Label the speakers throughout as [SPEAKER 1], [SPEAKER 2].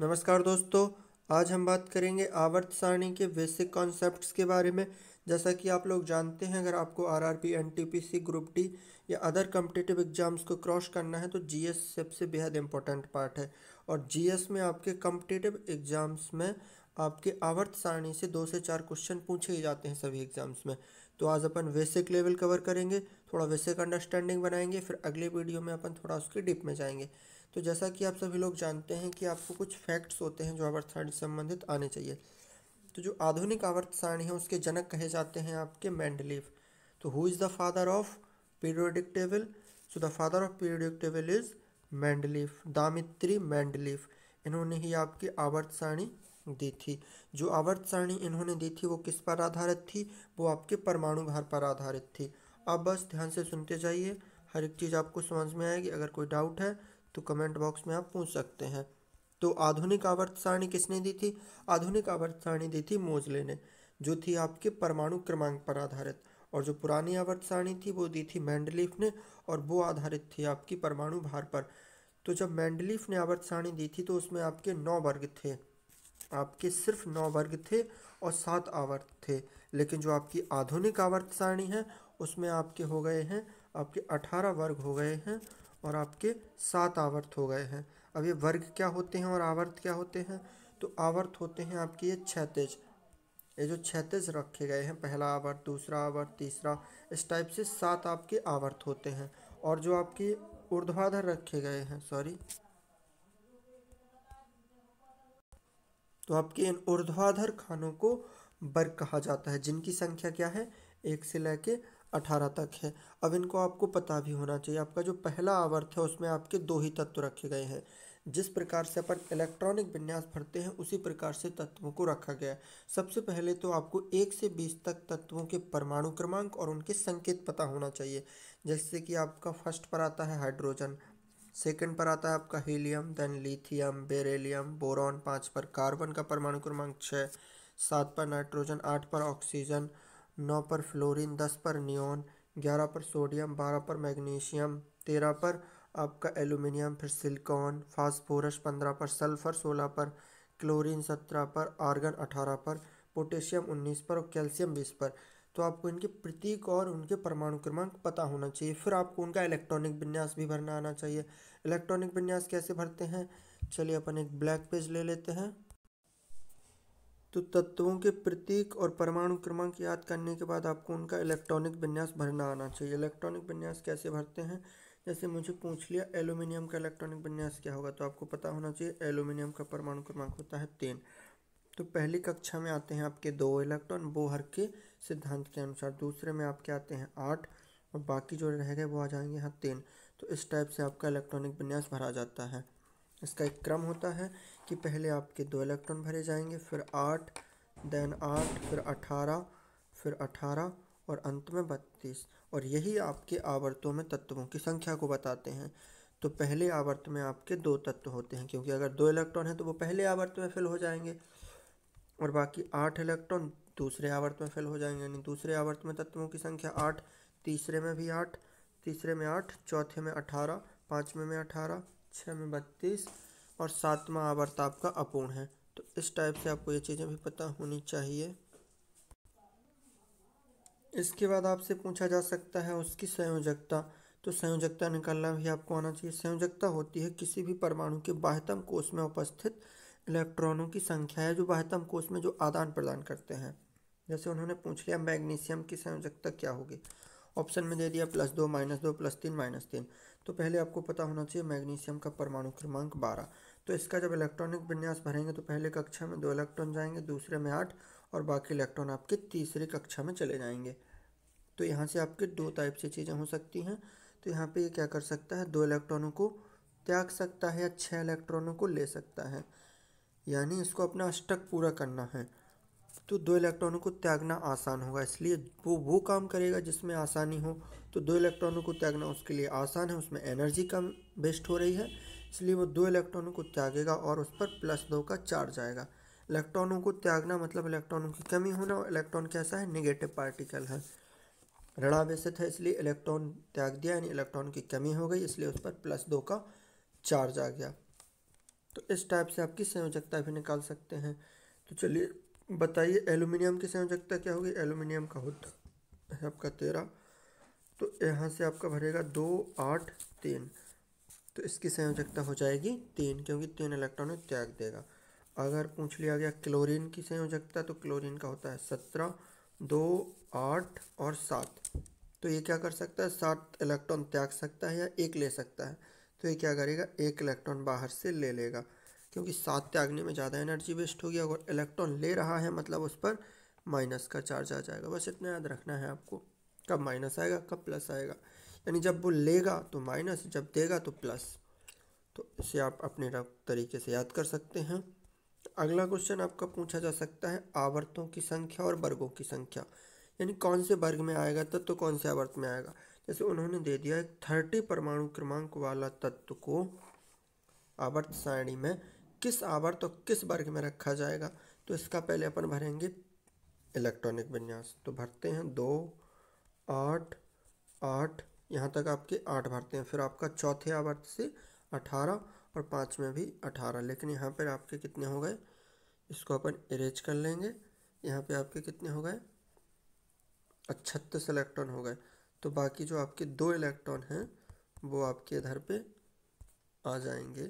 [SPEAKER 1] नमस्कार दोस्तों आज हम बात करेंगे आवर्त सारणी के बेसिक कॉन्सेप्ट्स के बारे में जैसा कि आप लोग जानते हैं अगर आपको आरआरबी एनटीपीसी ग्रुप डी या अदर कम्पिटेटिव एग्जाम्स को क्रॉस करना है तो जीएस सबसे बेहद इम्पोर्टेंट पार्ट है और जीएस में आपके कम्पिटेटिव एग्जाम्स में आपके आवर्त सारणी से दो से चार क्वेश्चन पूछे ही जाते हैं सभी एग्जाम्स में तो आज अपन बेसिक लेवल कवर करेंगे थोड़ा बेसिक अंडरस्टैंडिंग बनाएंगे फिर अगले वीडियो में अपन थोड़ा उसके डिप में जाएंगे तो जैसा कि आप सभी लोग जानते हैं कि आपको कुछ फैक्ट्स होते हैं जो आवर्त सारणी से संबंधित आने चाहिए तो जो आधुनिक आवर्त सारणी है उसके जनक कहे जाते हैं आपके मैंडलीफ तो who is the father of periodic table so the father of periodic table is Mendeleev Dmitri Mendeleev इन्होंने ही आपकी आवर्त सारणी दी थी जो आवर्त सारणी इन्होंने दी थी वो किस पर आधारित थी वो आपके परमाणु भार पर आधारित थी अब बस ध्यान से सुनते जाइए हर एक चीज़ आपको समझ में आएगी अगर कोई डाउट है तो कमेंट बॉक्स में आप पूछ सकते हैं तो आधुनिक आवर्त सारणी किसने दी थी आधुनिक आवर्त सारणी दी थी मोजले ने जो थी आपके परमाणु क्रमांक पर आधारित और जो पुरानी आवर्त सारणी थी वो दी थी मैंडलीफ ने और वो आधारित थी आपकी परमाणु भार पर तो जब मैंडलीफ ने आवर्त सारणी दी थी तो उसमें आपके नौ वर्ग थे आपके सिर्फ नौ वर्ग थे और सात आवर्त थे लेकिन जो आपकी आधुनिक आवर्त सारणी है उसमें आपके हो गए हैं आपके अठारह वर्ग हो गए हैं और आपके सात आवर्त हो गए हैं अब ये वर्ग क्या होते हैं और आवर्त क्या होते हैं तो आवर्त होते हैं आपके ये क्षैतिज ये जो क्षैतिज रखे गए हैं पहला आवर्त दूसरा आवर्त तीसरा इस टाइप से सात आपके आवर्त होते हैं और जो आपके ऊर्ध्वाधर रखे गए हैं सॉरी तो आपके इन ऊर्ध्वाधर खानों को वर्ग कहा जाता है जिनकी संख्या क्या है एक से लेके अठारह तक है अब इनको आपको पता भी होना चाहिए आपका जो पहला आवर्त है उसमें आपके दो ही तत्व रखे गए हैं जिस प्रकार से अपन इलेक्ट्रॉनिक विन्यास भरते हैं उसी प्रकार से तत्वों को रखा गया है सबसे पहले तो आपको एक से बीस तक तत्वों के परमाणु क्रमांक और उनके संकेत पता होना चाहिए जैसे कि आपका फर्स्ट पर आता है हाइड्रोजन सेकंड पर आता है आपका helium then lithium beryllium boron पाँच पर कार्बन का परमाणु क्रमांक छः सात पर नाइट्रोजन आठ पर ऑक्सीजन नौ पर फ्लोरीन दस पर नियोन ग्यारह पर सोडियम बारह पर मैग्नीशियम तेरह पर आपका एल्यूमिनियम फिर सिलिकॉन फास्फोरस पंद्रह पर सल्फर सोलह पर क्लोरीन सत्रह पर आर्गन अठारह पर पोटेशियम उन्नीस पर और कैल्शियम बीस पर तो आपको इनके प्रतीक और उनके परमाणु क्रमांक पता होना चाहिए फिर आपको उनका इलेक्ट्रॉनिक विन्यास भी भरना आना चाहिए इलेक्ट्रॉनिक विन्यास कैसे भरते हैं चलिए अपन एक ब्लैक पेज ले लेते हैं तो तत्वों के प्रतीक और परमाणु क्रमांक याद करने के बाद आपको उनका इलेक्ट्रॉनिक विन्यास भरना आना चाहिए इलेक्ट्रॉनिक विन्यास कैसे भरते हैं जैसे मुझे पूछ लिया एल्यूमिनियम का इलेक्ट्रॉनिक विन्यास क्या होगा तो आपको पता होना चाहिए एल्यूमिनियम का परमाणु क्रमांक होता है तीन तो पहली कक्षा में आते हैं आपके दो इलेक्ट्रॉन बोहर के सिद्धांत के अनुसार दूसरे में आपके आते हैं आठ और बाकी जो रह गए वो आ जाएंगे यहाँ तीन तो इस टाइप से आपका इलेक्ट्रॉनिक विन्यास भरा जाता है इसका एक क्रम होता है कि पहले आपके दो इलेक्ट्रॉन भरे जाएंगे फिर आठ देन आठ फिर अठारह फिर अठारह और अंत में बत्तीस और यही आपके आवर्तों में तत्वों की संख्या को बताते हैं तो पहले आवर्त में आपके दो तत्व होते हैं क्योंकि अगर दो इलेक्ट्रॉन हैं तो वो पहले आवर्त में फिल हो जाएंगे और बाकी आठ इलेक्ट्रॉन दूसरे आवर्त में फेल हो जाएंगे यानी दूसरे आवर्त में तत्वों की संख्या आठ तीसरे में भी आठ तीसरे में आठ चौथे में अठारह पाँचवें में अठारह छः में बत्तीस और सातवां आवर्त आपका अपूर्ण है तो इस टाइप से आपको ये चीज़ें भी पता होनी चाहिए इसके बाद आपसे पूछा जा सकता है उसकी संयोजकता तो संयोजकता निकालना भी आपको आना चाहिए संयोजकता होती है किसी भी परमाणु के बाह्यतम कोष में उपस्थित इलेक्ट्रॉनों की संख्या है जो बाह्यतम कोष में जो आदान प्रदान करते हैं जैसे उन्होंने पूछ लिया मैग्नीशियम की संयोजकता क्या होगी ऑप्शन में दे दिया प्लस दो माइनस दो प्लस तीन माइनस तीन तो पहले आपको पता होना चाहिए मैग्नीशियम का परमाणु क्रमांक बारह तो इसका जब इलेक्ट्रॉनिक विन्यास भरेंगे तो पहले कक्षा में दो इलेक्ट्रॉन जाएंगे दूसरे में आठ और बाकी इलेक्ट्रॉन आपके तीसरे कक्षा में चले जाएंगे तो यहाँ से आपके दो टाइप से चीज़ें हो सकती हैं तो यहाँ पे ये क्या कर सकता है दो इलेक्ट्रॉनों को त्याग सकता है या छः इलेक्ट्रॉनों को ले सकता है यानी इसको अपना स्टक पूरा करना है तो दो इलेक्ट्रॉनों को त्यागना आसान होगा इसलिए वो वो काम करेगा जिसमें आसानी हो तो दो इलेक्ट्रॉनों को त्यागना उसके लिए आसान है उसमें एनर्जी कम वेस्ट हो रही है इसलिए वो दो इलेक्ट्रॉनों को त्यागेगा और उस पर प्लस दो का चार्ज आएगा इलेक्ट्रॉनों को त्यागना मतलब इलेक्ट्रॉनों की कमी होना और इलेक्ट्रॉन कैसा है निगेटिव पार्टिकल है ऋणावेशित है इसलिए इलेक्ट्रॉन त्याग दिया यानी इलेक्ट्रॉन की कमी हो गई इसलिए उस पर प्लस दो का चार्ज आ गया तो इस टाइप से आप किस संयोजकता भी निकाल सकते हैं तो चलिए बताइए एल्यूमिनियम की संयोजकता क्या होगी एल्यूमिनियम का होता है आपका तेरह तो यहाँ से आपका भरेगा दो आठ तीन तो इसकी संयोजकता हो जाएगी तीन क्योंकि तीन इलेक्ट्रॉन त्याग देगा अगर पूछ लिया गया क्लोरीन की संयोजकता तो क्लोरीन का होता है सत्रह दो आठ और सात तो ये क्या कर सकता है सात इलेक्ट्रॉन त्याग सकता है या एक ले सकता है तो ये क्या करेगा एक इलेक्ट्रॉन बाहर से ले लेगा क्योंकि सात त्यागने में ज़्यादा एनर्जी वेस्ट होगी अगर इलेक्ट्रॉन ले रहा है मतलब उस पर माइनस का चार्ज आ जाएगा बस इतना याद रखना है आपको कब माइनस आएगा कब प्लस आएगा यानी जब वो लेगा तो माइनस जब देगा तो प्लस तो इसे आप अपने तरीके से याद कर सकते हैं अगला क्वेश्चन आपका पूछा जा सकता है आवर्तों की संख्या और वर्गों की संख्या यानी कौन से वर्ग में आएगा तत्व तो कौन से आवर्त में आएगा जैसे उन्होंने दे दिया एक थर्टी परमाणु क्रमांक वाला तत्व को आवर्त सारणी में किस आवर्त और किस वर्ग में रखा जाएगा तो इसका पहले अपन भरेंगे इलेक्ट्रॉनिक विन्यास तो भरते हैं दो आठ आठ यहाँ तक आपके आठ भरते हैं फिर आपका चौथे आवर्त से अठारह और पाँच में भी अठारह लेकिन यहाँ पर आपके कितने हो गए इसको अपन इरेज कर लेंगे यहाँ पे आपके कितने हो गए छत्तीस इलेक्ट्रॉन हो गए तो बाकी जो आपके दो इलेक्ट्रॉन हैं वो आपके इधर पे आ जाएंगे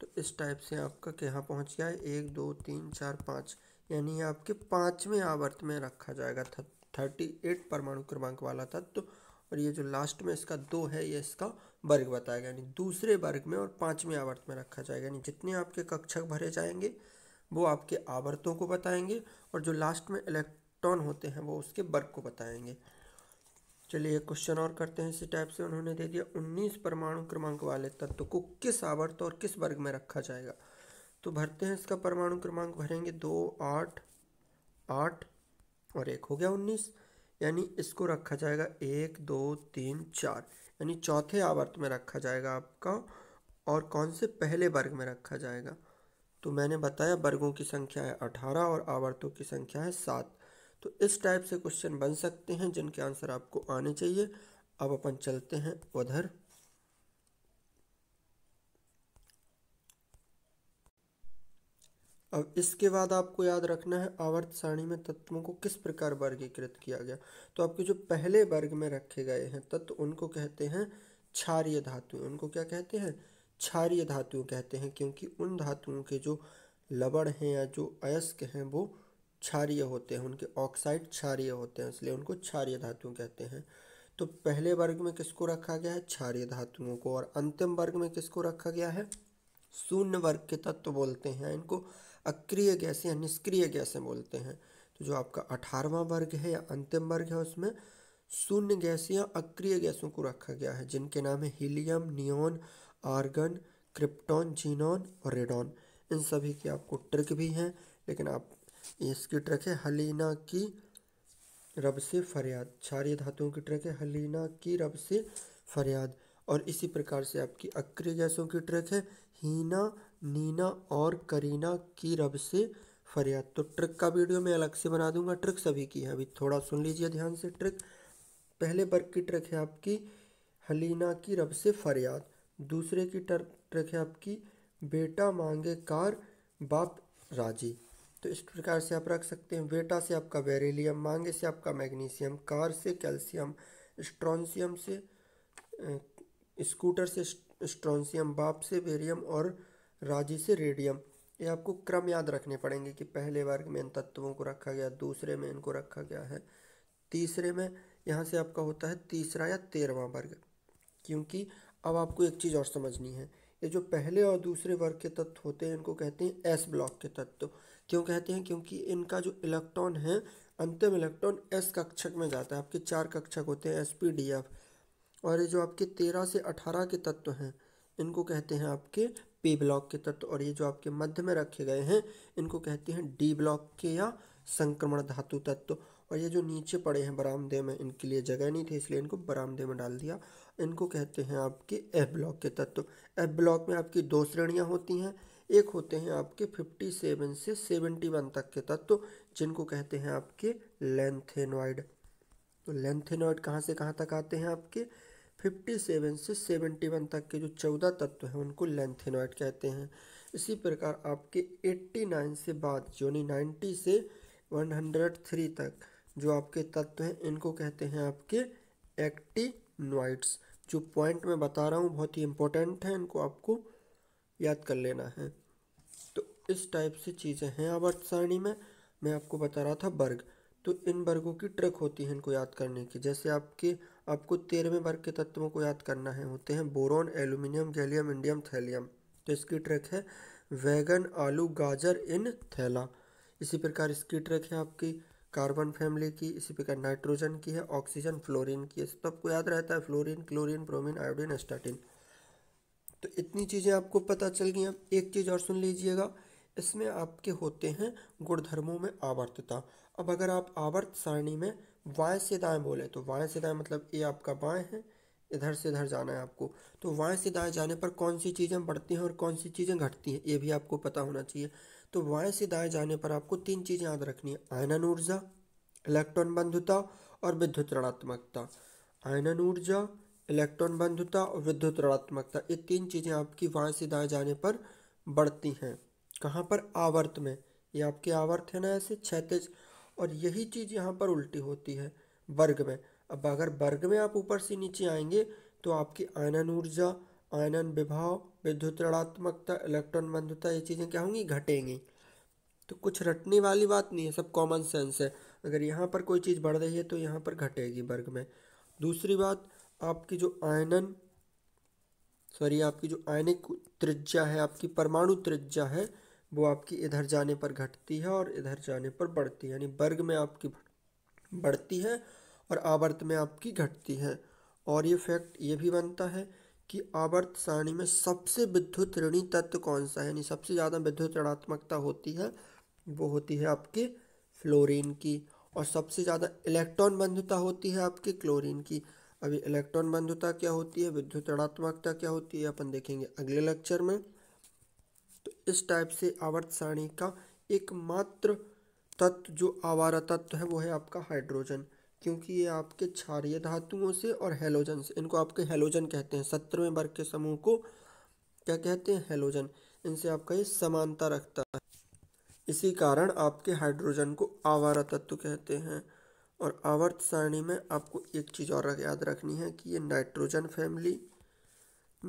[SPEAKER 1] तो इस टाइप से आपका यहाँ पहुँच गया है एक दो तीन चार पाँच यानी आपके पाँचवें आवर्त में रखा जाएगा था थर्टी एट परमाणु क्रमांक वाला था तो और ये जो लास्ट में इसका दो है ये इसका वर्ग बताया गया यानी दूसरे वर्ग में और पाँचवें आवर्त में रखा जाएगा यानी जितने आपके कक्षक भरे जाएंगे वो आपके आवर्तों को बताएंगे और जो लास्ट में इलेक्ट्रॉन होते हैं वो उसके वर्ग को बताएंगे चलिए क्वेश्चन और करते हैं इसी टाइप से उन्होंने दे दिया उन्नीस परमाणु क्रमांक वाले तत्व को किस आवर्त और किस वर्ग में रखा जाएगा तो भरते हैं इसका परमाणु क्रमांक भरेंगे दो आठ आठ और एक हो गया उन्नीस यानी इसको रखा जाएगा एक दो तीन चार यानी चौथे आवर्त में रखा जाएगा आपका और कौन से पहले वर्ग में रखा जाएगा तो मैंने बताया वर्गों की संख्या है अठारह और आवर्तों की संख्या है सात तो इस टाइप से क्वेश्चन बन सकते हैं जिनके आंसर आपको आने चाहिए अब अपन चलते हैं उधर अब इसके बाद आपको याद रखना है आवर्त सारणी में तत्वों को किस प्रकार वर्गीकृत किया गया तो आपके जो पहले वर्ग में रखे गए हैं तत्व उनको कहते हैं क्षारीय धातु उनको क्या कहते हैं क्षारीय धातु कहते हैं क्योंकि उन धातुओं के जो लवण हैं या जो अयस्क हैं वो क्षारीय होते हैं उनके ऑक्साइड क्षारीय होते हैं इसलिए उनको क्षारीय धातु कहते हैं तो पहले वर्ग में किसको रखा गया है क्षारीय धातुओं को और अंतिम वर्ग में किसको रखा गया है शून्य वर्ग के तत्व बोलते हैं इनको अक्रिय गैसें या निष्क्रिय गैसें बोलते हैं तो जो आपका अठारहवा वर्ग है या अंतिम वर्ग है उसमें शून्य या अक्रिय गैसों को रखा गया है जिनके नाम है helium neon argon krypton xenon और रेडॉन इन सभी के आपको ट्रिक भी हैं लेकिन आप इसकी ट्रक है हलीना की रब से फरियाद क्षारीय धातुओं की ट्रक है हलीना की रब से फरियाद और इसी प्रकार से आपकी अक्रिय गैसों की ट्रक है हीना नीना और करीना की रब से फरियाद तो ट्रक का वीडियो मैं अलग से बना दूंगा ट्रिक सभी की है अभी थोड़ा सुन लीजिए ध्यान से ट्रिक पहले वर्ग की ट्रक है आपकी हलीना की रब से फरियाद दूसरे की ट्रक है आपकी बेटा मांगे कार बाप राजी तो इस प्रकार से आप रख सकते हैं बेटा से आपका बेरिलियम मांगे से आपका मैग्नीशियम कार से कैल्शियम स्ट्रॉन्सियम से स्कूटर से स्ट्रॉन्सियम बाप से बेरियम और राजी से रेडियम ये आपको क्रम याद रखने पड़ेंगे कि पहले वर्ग में इन तत्वों को रखा गया दूसरे में इनको रखा गया है तीसरे में यहाँ से आपका होता है तीसरा या तेरहवा वर्ग क्योंकि अब आपको एक चीज़ और समझनी है ये जो पहले और दूसरे वर्ग के तत्व होते हैं इनको कहते हैं एस ब्लॉक के तत्व क्यों कहते हैं क्योंकि इनका जो इलेक्ट्रॉन है अंतिम इलेक्ट्रॉन एस कक्षक में जाता है आपके चार कक्षक होते हैं एस पी डी एफ और ये जो आपके तेरह से अठारह के तत्व हैं इनको कहते हैं आपके पी ब्लॉक के तत्व और ये जो आपके मध्य में रखे गए हैं इनको कहते हैं डी ब्लॉक के या संक्रमण धातु तत्व और ये जो नीचे पड़े हैं बरामदे में इनके लिए जगह नहीं थी इसलिए इनको बरामदे में डाल दिया इनको कहते हैं आपके एफ ब्लॉक के तत्व एफ ब्लॉक में आपकी दो श्रेणियाँ होती हैं एक होते हैं आपके 57 से 71 तक के तत्व जिनको कहते हैं आपके लेंथेनॉइड तो लेंथेनॉइड कहाँ से कहाँ तक आते हैं आपके 57 से 71 तक के जो 14 तत्व हैं उनको लेंथेनॉइड कहते हैं इसी प्रकार आपके 89 से बाद यानी 90 से 103 तक जो आपके तत्व हैं इनको कहते हैं आपके एक्टिनॉइड्स जो पॉइंट मैं बता रहा हूँ बहुत ही इम्पोर्टेंट है इनको आपको याद कर लेना है तो इस टाइप से चीज़ें हैं आवर्त सारणी में मैं आपको बता रहा था वर्ग तो इन वर्गों की ट्रिक होती है इनको याद करने की जैसे आपके आपको तेरहवें वर्ग के तत्वों को याद करना है होते हैं boron aluminium gallium indium thallium तो इसकी ट्रिक है वैगन आलू गाजर इन थैला इसी प्रकार इसकी ट्रिक है आपकी कार्बन फैमिली की इसी प्रकार नाइट्रोजन की है ऑक्सीजन फ्लोरीन की है तो आपको याद रहता है fluorine chlorine bromine iodine astatine तो इतनी चीज़ें आपको पता चल गई अब एक चीज़ और सुन लीजिएगा इसमें आपके होते हैं गुणधर्मों में आवर्तता अब अगर आप आवर्त सारणी में वाय से दाएँ बोले तो वाय से दाएँ मतलब ये आपका बाएँ है इधर से इधर जाना है आपको तो वाय से दाएँ जाने पर कौन सी चीज़ें बढ़ती हैं और कौन सी चीज़ें घटती हैं ये भी आपको पता होना चाहिए तो बाएं से दाएं जाने पर आपको तीन चीज़ें याद रखनी है आयनन ऊर्जा इलेक्ट्रॉन बंधुता और विद्युत ऋणात्मकता आयनन ऊर्जा इलेक्ट्रॉन बंधुता और विद्युत ऋणात्मकता ये तीन चीज़ें आपकी बाएं से दाएं जाने पर बढ़ती हैं कहाँ पर आवर्त में ये आपके आवर्त है ना ऐसे क्षैतिज और यही चीज़ यहाँ पर उल्टी होती है वर्ग में अब अगर वर्ग में आप ऊपर से नीचे आएंगे तो आपकी आयनन ऊर्जा आयनन विभाव विद्युत ऋणात्मकता इलेक्ट्रॉन बंधुता ये चीज़ें क्या होंगी घटेंगी तो कुछ रटने वाली बात नहीं है सब कॉमन सेंस है अगर यहाँ पर कोई चीज़ बढ़ रही है तो यहाँ पर घटेगी वर्ग में दूसरी बात आपकी जो आयनन सॉरी आपकी जो आयनिक त्रिज्या है आपकी परमाणु त्रिज्या है वो आपकी इधर जाने पर घटती है और इधर जाने पर बढ़ती है यानी वर्ग में आपकी बढ़ती है और आवर्त में आपकी घटती है और ये फैक्ट ये भी बनता है कि आवर्त सारणी में सबसे विद्युत ऋणी तत्व कौन सा है यानी सबसे ज़्यादा विद्युत ऋणात्मकता होती है वो होती है आपके फ्लोरीन की और सबसे ज़्यादा इलेक्ट्रॉन बंधुता होती है आपके क्लोरीन की अभी इलेक्ट्रॉन बंधुता क्या होती है विद्युत ऋणात्मकता क्या होती है अपन देखेंगे अगले लेक्चर में तो इस टाइप से आवर्त सारणी का एकमात्र तत्व जो आवारा तत्व है वो है आपका हाइड्रोजन क्योंकि ये आपके क्षारिय धातुओं से और हेलोजन से इनको आपके हेलोजन कहते हैं सत्रहवें वर्ग के समूह को क्या कहते हैं हेलोजन इनसे आपका ये समानता रखता है इसी कारण आपके हाइड्रोजन को आवार तत्व कहते हैं और आवर्त सारणी में आपको एक चीज़ और याद रखनी है कि ये nitrogen family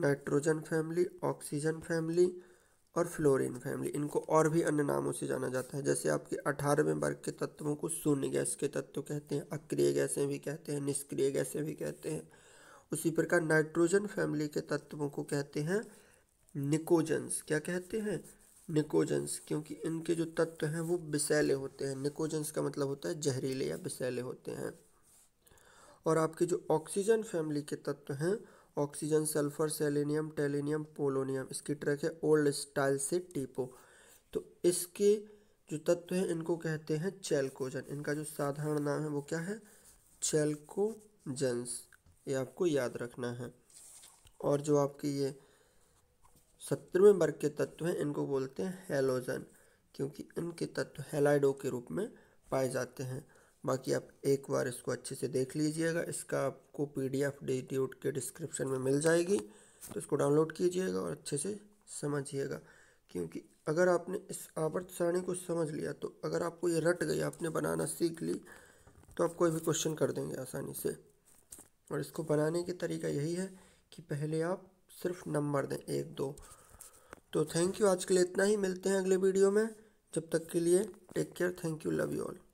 [SPEAKER 1] nitrogen family oxygen family और फ्लोरीन फैमिली इनको और भी अन्य नामों से जाना जाता है जैसे आपके अठारहवें वर्ग के तत्वों को शून्य गैस के तत्व कहते हैं अक्रिय गैसें भी कहते हैं निष्क्रिय गैसें भी कहते हैं उसी प्रकार नाइट्रोजन फैमिली के तत्वों को कहते हैं निकोजन्स क्या कहते हैं निकोजन्स क्योंकि इनके जो तत्व हैं वो विषैले होते हैं निकोजन्स का मतलब होता है जहरीले या विषैले होते हैं और आपके जो ऑक्सीजन फैमिली के तत्व हैं oxygen sulphur selenium tellurium polonium इसकी ट्रैक है ओल्ड स्टाइल से टीपो तो इसके जो तत्व हैं इनको कहते हैं चेल्कोजन इनका जो साधारण नाम है वो क्या है चैल्कोजन्स ये आपको याद रखना है और जो आपके ये सत्रहवें वर्ग के तत्व हैं इनको बोलते हैं हेलोजन क्योंकि इनके तत्व हेलाइडो के रूप में पाए जाते हैं बाकी आप एक बार इसको अच्छे से देख लीजिएगा इसका आपको पी डी एफ के डिस्क्रिप्शन में मिल जाएगी तो इसको डाउनलोड कीजिएगा और अच्छे से समझिएगा क्योंकि अगर आपने इस आवर्त सारणी को समझ लिया तो अगर आपको ये रट गई आपने बनाना सीख ली तो आप कोई भी क्वेश्चन कर देंगे आसानी से और इसको बनाने के तरीका यही है कि पहले आप सिर्फ नंबर दें एक दो तो थैंक यू आज के लिए इतना ही मिलते हैं अगले वीडियो में जब तक के लिए take care thank you love you all